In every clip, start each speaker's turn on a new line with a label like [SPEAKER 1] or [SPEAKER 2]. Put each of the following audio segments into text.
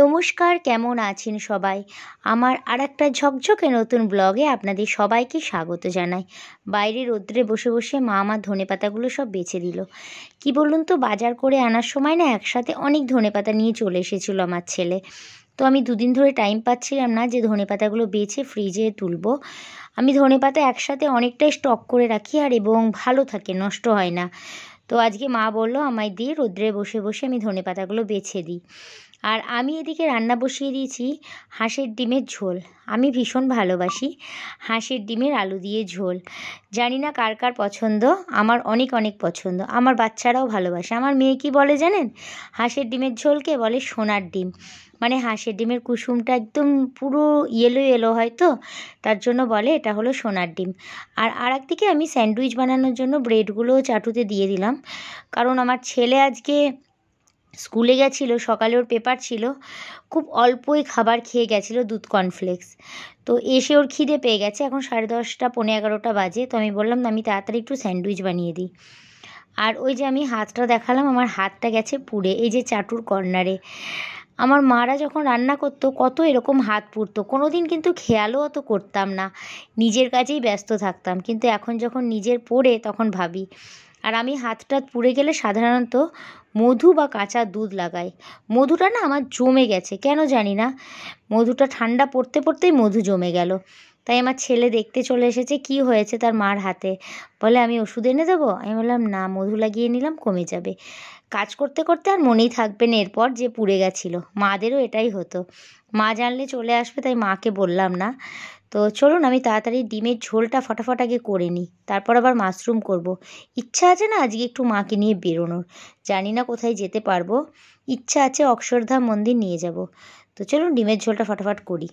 [SPEAKER 1] নমস্কার কেমন আছেন সবাই আমার আর একটা ঝকঝকে নতুন ব্লগে আপনাদের সবাইকে স্বাগত জানাই বাইরে রোদ্রে বসে বসে মা আমার ধনে পাতাগুলো সব বেছে দিল কি বলুন তো বাজার করে আনার সময় না একসাথে অনেক ধনে পাতা নিয়ে চলে এসেছিলো আমার ছেলে তো আমি দুদিন ধরে টাইম পাচ্ছিলাম না যে ধনে পাতাগুলো বেছে ফ্রিজে তুলবো আমি ধনে পাতা একসাথে অনেকটাই স্টক করে রাখি আর এবং ভালো থাকে নষ্ট হয় না তো আজকে মা বললো আমায় দিয়ে রোদ্রে বসে বসে আমি ধনে পাতাগুলো বেছে দিই আর আমি এদিকে রান্না বসিয়ে দিয়েছি হাঁসের ডিমের ঝোল আমি ভীষণ ভালোবাসি হাঁসের ডিমের আলু দিয়ে ঝোল জানি না কার কার পছন্দ আমার অনেক অনেক পছন্দ আমার বাচ্চারাও ভালোবাসে আমার মেয়ে কি বলে জানেন হাঁসের ডিমের ঝোলকে বলে সোনার ডিম মানে হাঁসের ডিমের কুসুমটা একদম পুরো ইয়েলো ইয়েলো হয় তো তার জন্য বলে এটা হলো সোনার ডিম আর আর একদিকে আমি স্যান্ডউইচ বানানোর জন্য ব্রেডগুলো চাটুতে দিয়ে দিলাম কারণ আমার ছেলে আজকে স্কুলে গেছিলো সকালে ওর পেপার ছিল খুব অল্পই খাবার খেয়ে গেছিলো দুধ কর্নফ্লেক্স তো এসে ওর খিদে পেয়ে গেছে এখন সাড়ে দশটা পনেরো এগারোটা বাজে তো আমি বললাম না আমি তাড়াতাড়ি একটু স্যান্ডউইচ বানিয়ে দিই আর ওই যে আমি হাতটা দেখালাম আমার হাতটা গেছে পুড়ে এই যে চাটুর কর্নারে আমার মারা যখন রান্না করতো কত এরকম হাত পুড়তো কোনো দিন কিন্তু খেয়ালও অত করতাম না নিজের কাজেই ব্যস্ত থাকতাম কিন্তু এখন যখন নিজের পড়ে তখন ভাবি আর আমি হাতটা পুড়ে গেলে সাধারণত মধু বা কাঁচা দুধ লাগাই মধুটা না আমার জমে গেছে কেন জানি না মধুটা ঠান্ডা পড়তে পড়তেই মধু জমে গেল তাই আমার ছেলে দেখতে চলে এসেছে কি হয়েছে তার মার হাতে বলে আমি ওষুধ এনে দেবো আমি বললাম না মধু লাগিয়ে নিলাম কমে যাবে কাজ করতে করতে আর মনেই থাকবে না এরপর যে পুড়ে গেছিলো মাদেরও এটাই হতো মা জানলে চলে আসবে তাই মাকে বললাম না তো চলুন আমি তাড়াতাড়ি ডিমের ঝোলটা ফটাফট আগে করে নিই তারপর আবার মাশরুম করব। ইচ্ছা আছে না আজকে একটু মাকে নিয়ে বেরোনোর জানি না কোথায় যেতে পারবো ইচ্ছা আছে অক্ষরধাম মন্দির নিয়ে যাব তো চলুন ডিমের ঝোলটা ফটাফট করি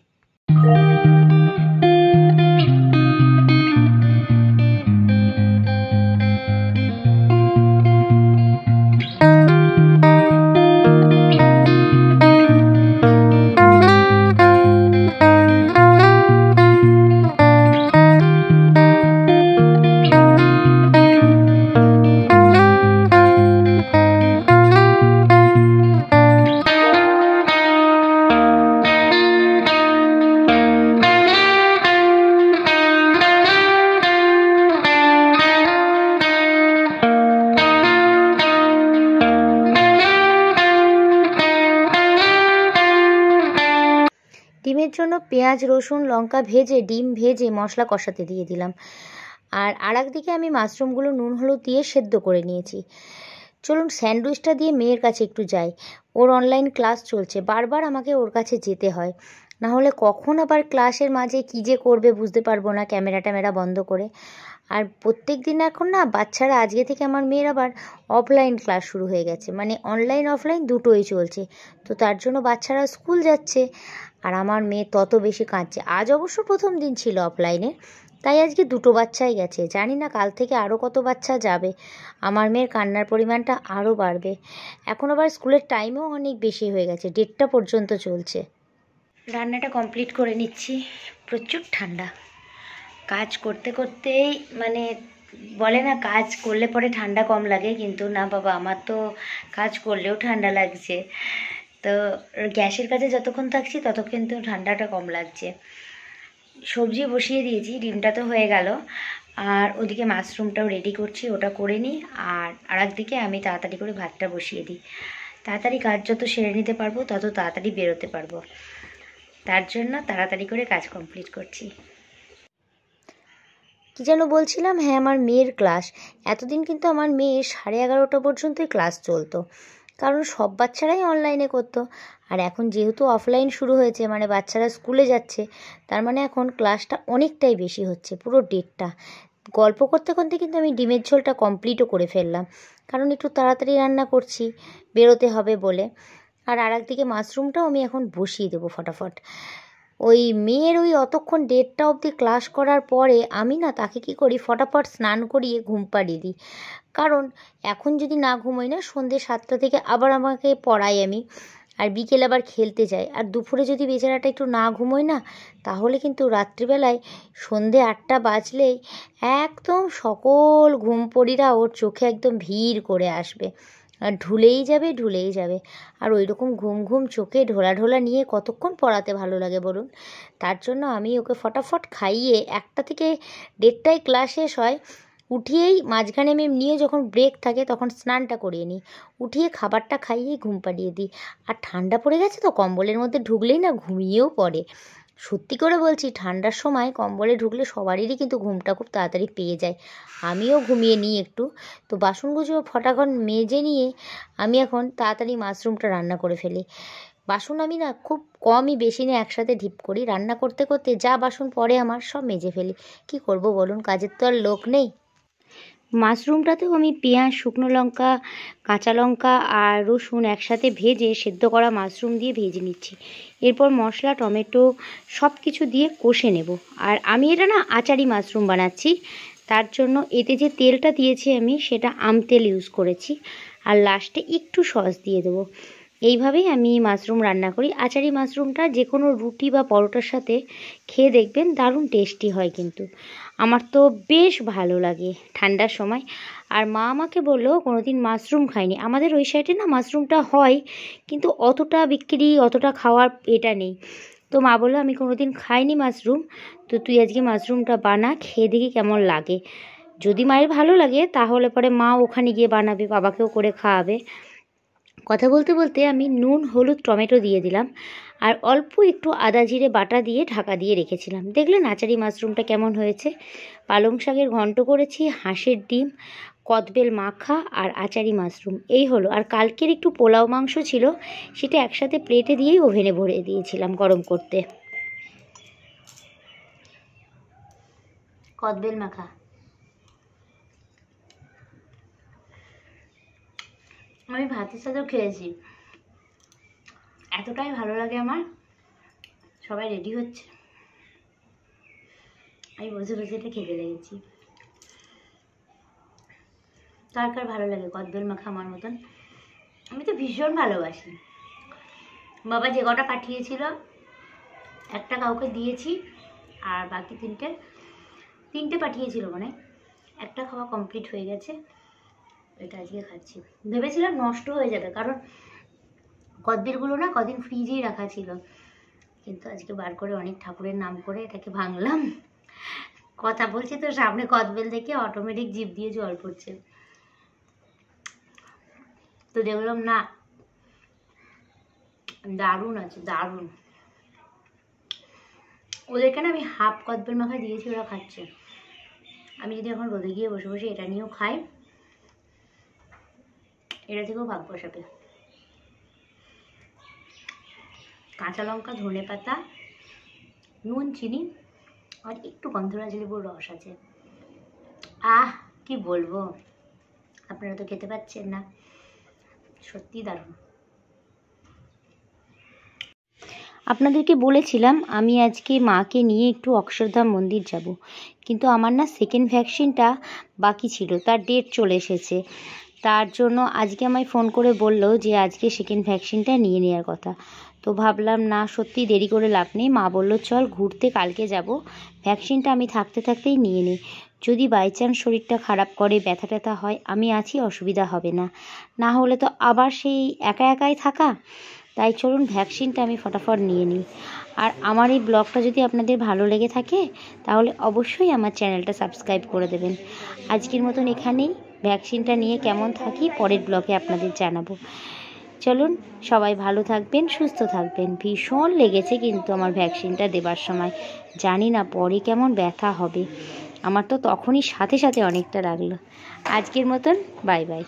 [SPEAKER 1] পেঁয়াজ রসুন লঙ্কা ভেজে ডিম ভেজে মশলা কষাতে দিয়ে দিলাম আর আর দিকে আমি মাশরুমগুলো নুন হলুদ দিয়ে সেদ্ধ করে নিয়েছি চলুন স্যান্ডউইচটা দিয়ে মেয়ের কাছে একটু যাই ওর অনলাইন ক্লাস চলছে বারবার আমাকে ওর কাছে যেতে হয় না হলে কখন আবার ক্লাসের মাঝে কী যে করবে বুঝতে পারবো না ক্যামেরা ট্যামেরা বন্ধ করে আর প্রত্যেক দিন এখন না বাচ্চারা আজকে থেকে আমার মেয়ের আবার অফলাইন ক্লাস শুরু হয়ে গেছে মানে অনলাইন অফলাইন দুটোই চলছে তো তার জন্য বাচ্চারা স্কুল যাচ্ছে আর আমার মেয়ে তত বেশি কাঁদছে আজ অবশ্য প্রথম দিন ছিল অফলাইনে তাই আজকে দুটো বাচ্চাই গেছে জানি না কাল থেকে আরও কত বাচ্চা যাবে আমার মেয়ের কান্নার পরিমাণটা আরও বাড়বে এখন আবার স্কুলের টাইমও অনেক বেশি হয়ে গেছে দেড়টা পর্যন্ত চলছে রান্নাটা কমপ্লিট করে নিচ্ছি প্রচুর ঠান্ডা কাজ করতে করতেই মানে বলে না কাজ করলে পরে ঠান্ডা কম লাগে কিন্তু না বাবা আমার তো কাজ করলেও ঠান্ডা লাগছে তো গ্যাসের কাছে যতক্ষণ থাকছি ততক্ষণ তো ঠান্ডাটা কম লাগছে সবজি বসিয়ে দিয়েছি ডিমটা তো হয়ে গেল আর ওদিকে মাশরুমটাও রেডি করছি ওটা করে নিই আর দিকে আমি তাড়াতাড়ি করে ভাতটা বসিয়ে দিই তাড়াতাড়ি কাজ যত সেরে নিতে পারবো তত তাড়াতাড়ি বেরোতে পারবো তার জন্য তাড়াতাড়ি করে কাজ কমপ্লিট করছি কি যেন বলছিলাম হ্যাঁ আমার মেয়ের ক্লাস এতদিন কিন্তু আমার মেয়ে সাড়ে এগারোটা পর্যন্তই ক্লাস চলতো কারণ সব বাচ্চারাই অনলাইনে করতো আর এখন যেহেতু অফলাইন শুরু হয়েছে মানে বাচ্চারা স্কুলে যাচ্ছে তার মানে এখন ক্লাসটা অনেকটাই বেশি হচ্ছে পুরো ডেটটা গল্প করতে করতে কিন্তু আমি ডিমের ঝোলটা কমপ্লিটও করে ফেললাম কারণ একটু তাড়াতাড়ি রান্না করছি বেরোতে হবে বলে আর আর একদিকে মাশরুমটাও আমি এখন বসিয়ে দেবো ফটাফট ওই মেয়ের ওই অতক্ষণ ডেটটা অবধি ক্লাস করার পরে আমি না তাকে কি করি ফটাফট স্নান করিয়ে ঘুম পাড়িয়ে দিই কারণ এখন যদি না ঘুমোই না সন্ধ্যে সাতটা থেকে আবার আমাকে পড়াই আমি আর বিকেল আবার খেলতে যাই আর দুপুরে যদি বেচারাটা একটু না ঘুমোয় না তাহলে কিন্তু রাত্রিবেলায় সন্ধে আটটা বাজলেই একদম সকল ঘুম পড়িরা ওর চোখে একদম ভিড় করে আসবে আর ঢুলেই যাবে ঢুলেই যাবে আর ওই রকম ঘুম ঘুম চোখে ঢোলা ঢোলা নিয়ে কতক্ষণ পড়াতে ভালো লাগে বলুন তার জন্য আমি ওকে ফটাফট খাইয়ে একটা থেকে দেড়টায় ক্লাস শেষ হয় উঠিয়েই মাঝখানে আমি নিয়ে যখন ব্রেক থাকে তখন স্নানটা করিয়ে নিই উঠিয়ে খাবারটা খাইয়েই ঘুম পাড়িয়ে দিই আর ঠান্ডা পড়ে গেছে তো কম্বলের মধ্যে ঢুকলেই না ঘুমিয়েও পড়ে সত্যি করে বলছি ঠান্ডার সময় কম্বলে ঢুকলে সবারই কিন্তু ঘুমটা খুব তাড়াতাড়ি পেয়ে যায় আমিও ঘুমিয়ে নিই একটু তো বাসনগুলো ফটাফট মেজে নিয়ে আমি এখন তাড়াতাড়ি মাশরুমটা রান্না করে ফেলি বাসন আমি না খুব কমই বেশি নিয়ে একসাথে ঢিপ করি রান্না করতে করতে যা বাসন পরে আমার সব মেজে ফেলি কি করব বলুন কাজের তো আর লোক নেই মাশরুমটাতেও আমি পেঁয়াজ শুকনো লঙ্কা কাঁচা লঙ্কা আর রসুন একসাথে ভেজে সেদ্ধ করা মাশরুম দিয়ে ভেজে নিচ্ছি এরপর মশলা টমেটো সব কিছু দিয়ে কষে নেব আর আমি এটা না আচারি মাশরুম বানাচ্ছি তার জন্য এতে যে তেলটা দিয়েছি আমি সেটা আম তেল ইউজ করেছি আর লাস্টে একটু সস দিয়ে দেবো এইভাবেই আমি মাশরুম রান্না করি আচারি মাশরুমটা যে কোনো রুটি বা পরোটার সাথে খেয়ে দেখবেন দারুণ টেস্টি হয় কিন্তু আমার তো বেশ ভালো লাগে ঠান্ডার সময় আর মা আমাকে বললো কোনো দিন মাশরুম খায়নি আমাদের ওই সাইডে না মাশরুমটা হয় কিন্তু অতটা বিক্রি অতটা খাওয়ার এটা নেই তো মা বললো আমি কোনো দিন খাইনি মাশরুম তো তুই আজকে মাশরুমটা বানা খেয়ে দেখি কেমন লাগে যদি মায়ের ভালো লাগে তাহলে পরে মা ওখানে গিয়ে বানাবে বাবাকেও করে খাওয়াবে কথা বলতে বলতে আমি নুন হলুদ টমেটো দিয়ে দিলাম আর অল্প একটু আদা জিরে বাটা দিয়ে ঢাকা দিয়ে রেখেছিলাম দেখলে নাচারি মাশরুমটা কেমন হয়েছে পালং শাকের ঘন্ট করেছি হাঁসের ডিম কদবেল মাখা আর আচারি মাশরুম এই হলো আর কালকের একটু পোলাও মাংস ছিল সেটা একসাথে প্লেটে দিয়েই ওভেনে ভরে দিয়েছিলাম গরম করতে কদবেল মাখা আমি ভাতের সাথেও খেয়েছি এতটাই ভালো লাগে আমার সবাই রেডি হচ্ছে আমি বসে বসে এটা খেতে লেগেছি কার কার ভালো লাগে কদবেল মাখা আমার মতন আমি তো ভীষণ ভালোবাসি বাবা যে কটা পাঠিয়েছিল একটা কাউকে দিয়েছি আর বাকি তিনটে তিনটে পাঠিয়েছিল মানে একটা খাওয়া কমপ্লিট হয়ে গেছে এটা আজকে খাচ্ছি ভেবেছিলাম নষ্ট হয়ে যাবে কারণ কদ্দিরগুলো না কদিন ফ্রিজেই রাখা ছিল কিন্তু আজকে বার করে অনেক ঠাকুরের নাম করে এটাকে ভাঙলাম কথা বলছি তো সামনে কদবেল দেখে অটোমেটিক জিপ দিয়ে জল পড়ছে তো দেখলাম না দারুণ আছে দারুণ ওদেরকে না আমি হাফ কদবেল মাখা দিয়েছি ওরা খাচ্ছে আমি যদি এখন রোদে গিয়ে বসে বসে এটা নিয়েও খাই এটা থেকেও ভাগ বসাবে কাঁচা লঙ্কা ধনে পাতা নুন চিনি আর একটু গন্ধরাজ লেবুর রস আছে আহ কি বলবো আপনারা তো খেতে পাচ্ছেন না সত্যি দারুণ আপনাদেরকে বলেছিলাম আমি আজকে মাকে নিয়ে একটু অক্ষরধাম মন্দির যাব কিন্তু আমার না সেকেন্ড ভ্যাকসিনটা বাকি ছিল তার ডেট চলে এসেছে তার জন্য আজকে আমায় ফোন করে বললো যে আজকে সেকেন্ড ভ্যাকসিনটা নিয়ে নেওয়ার কথা তো ভাবলাম না সত্যি দেরি করে লাভ নেই মা বললো চল ঘুরতে কালকে যাব ভ্যাকসিনটা আমি থাকতে থাকতেই নিয়ে নিই যদি বাই চান্স শরীরটা খারাপ করে ব্যথা ট্যাথা হয় আমি আছি অসুবিধা হবে না না হলে তো আবার সেই একা একাই থাকা তাই চলুন ভ্যাকসিনটা আমি ফটাফট নিয়ে নিই আর আমার এই ব্লগটা যদি আপনাদের ভালো লেগে থাকে তাহলে অবশ্যই আমার চ্যানেলটা সাবস্ক্রাইব করে দেবেন আজকের মতন এখানেই ভ্যাকসিনটা নিয়ে কেমন থাকি পরের ব্লগে আপনাদের জানাবো চলুন সবাই ভালো থাকবেন সুস্থ থাকবেন ভীষণ লেগেছে কিন্তু আমার ভ্যাকসিনটা দেবার সময় জানি না পরে কেমন ব্যথা হবে আমার তো তখনই সাথে সাথে অনেকটা লাগলো আজকের মতন বাই বাই